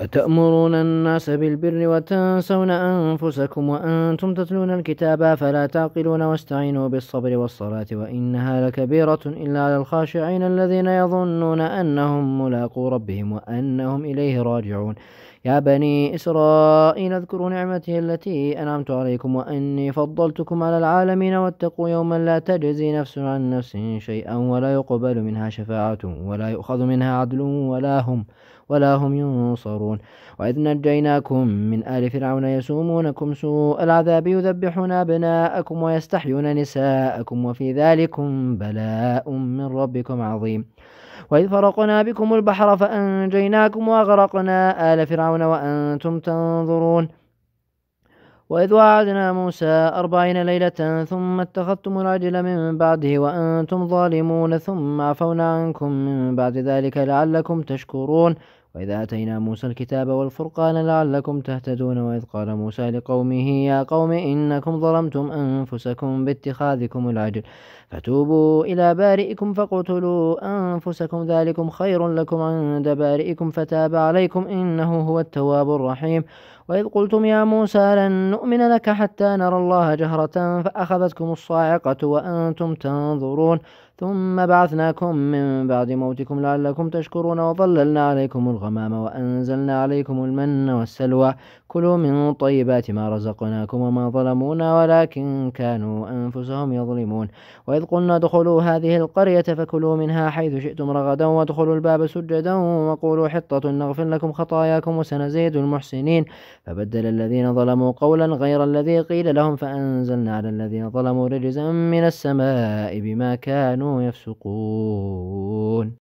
أتأمرون الناس بالبر وتنسون أنفسكم وأنتم تتلون الكتاب فلا تعقلون واستعينوا بالصبر والصلاة وإنها لكبيرة إلا على الخاشعين الذين يظنون أنهم ملاقو ربهم وأنهم إليه راجعون يا بني إسرائيل اذكروا نعمتي التي أنعمت عليكم وأني فضلتكم على العالمين واتقوا يوما لا تجزي نفس عن نفس شيئا ولا يقبل منها شفاعة ولا يؤخذ منها عدل ولا هم ولا هم ينصرون تشكرون وإذ نجيناكم من آل فرعون يسومونكم سوء العذاب يذبحون أبناءكم ويستحيون نساءكم وفي ذلكم بلاء من ربكم عظيم وإذ فرقنا بكم البحر فأنجيناكم وأغرقنا آل فرعون وأنتم تنظرون وإذ وعدنا موسى أربعين ليلة ثم اتخذتم العجل من بعده وأنتم ظالمون ثم عفونا عنكم من بعد ذلك لعلكم تشكرون وإذا أتينا موسى الكتاب والفرقان لعلكم تهتدون وإذ قال موسى لقومه يا قوم إنكم ظلمتم أنفسكم باتخاذكم العجل فتوبوا إلى بارئكم فاقتلوا أنفسكم ذلكم خير لكم عند بارئكم فتاب عليكم إنه هو التواب الرحيم وإذ قلتم يا موسى لن نؤمن لك حتى نرى الله جهرة فأخذتكم الصاعقة وأنتم تنظرون ثم بعثناكم من بعد موتكم لعلكم تشكرون وظللنا عليكم الغيب الغمام وأنزلنا عليكم المن والسلوى كلوا من طيبات ما رزقناكم وما ظلمونا ولكن كانوا أنفسهم يظلمون وإذ قلنا ادخلوا هذه القرية فكلوا منها حيث شئتم رغدا وادخلوا الباب سجدا وقولوا حطة نغفر لكم خطاياكم وسنزيد المحسنين فبدل الذين ظلموا قولا غير الذي قيل لهم فأنزلنا على الذين ظلموا رجزا من السماء بما كانوا يفسقون